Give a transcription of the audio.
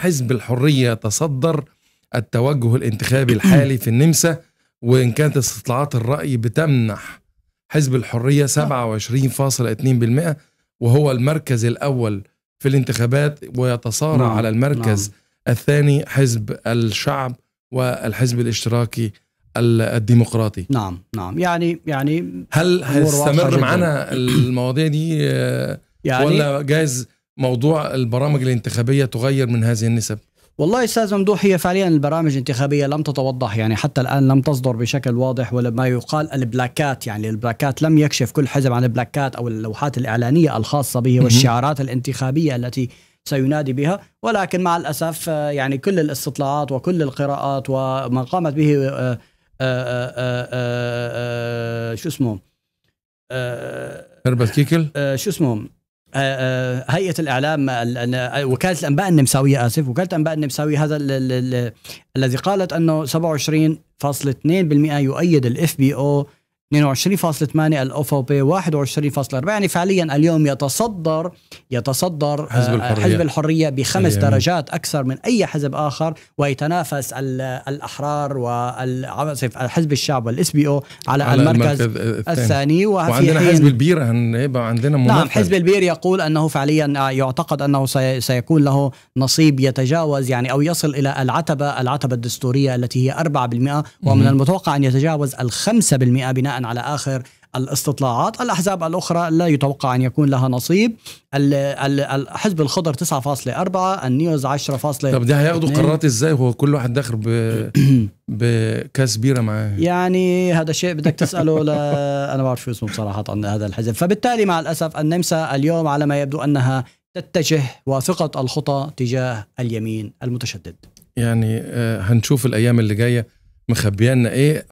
حزب الحرية تصدر التوجه الانتخابي الحالي في النمسا وإن كانت استطلاعات الرأي بتمنح حزب الحرية 27.2% وهو المركز الأول في الانتخابات ويتصارع نعم. على المركز نعم. الثاني حزب الشعب والحزب الاشتراكي الديمقراطي نعم نعم يعني يعني هل هيستمر معانا المواضيع دي آه، يعني ولا جايز موضوع البرامج الانتخابيه تغير من هذه النسب؟ والله استاذ ممدوح هي فعليا البرامج الانتخابيه لم تتوضح يعني حتى الان لم تصدر بشكل واضح ولا ما يقال البلاكات يعني البلاكات لم يكشف كل حزب عن البلاكات او اللوحات الاعلانيه الخاصه به والشعارات الانتخابيه التي سينادي بها ولكن مع الاسف يعني كل الاستطلاعات وكل القراءات وما قامت به آه، آه، آه، شو اسمه هربت كيكل شو اسمه آه، آه، هيئه الاعلام آه، وكاله الانباء النمساويه اسف وكاله الانباء النمساويه هذا الذي قالت انه 27.2% يؤيد الاف بي او 22.8 او بي 21.4 يعني فعليا اليوم يتصدر يتصدر حزب آه، الحرية, حزب الحرية بخمس أيام. درجات أكثر من أي حزب آخر ويتنافس الأحرار والحزب الشعب والاس بي او على, على المركز, المركز الثاني وعندنا حزب البير عندنا نعم حزب البير يقول أنه فعليا آه، يعتقد أنه سيكون له نصيب يتجاوز يعني أو يصل إلى العتبة العتبة الدستورية التي هي 4% ومن المتوقع أن يتجاوز ال 5% بناء على آخر الاستطلاعات الأحزاب الأخرى لا يتوقع أن يكون لها نصيب الحزب الخضر 9.4 النيوز 10.2 طب ده هياخدوا قرارات ازاي هو كل واحد داخل ب بكاس بيره معاه يعني هذا الشيء بدك تساله ل... انا ما بعرف شو اسمه بصراحه عن هذا الحزب فبالتالي مع الاسف النمسا اليوم على ما يبدو انها تتجه واثقه الخطى تجاه اليمين المتشدد يعني آه، هنشوف الايام اللي جايه مخبيانا ايه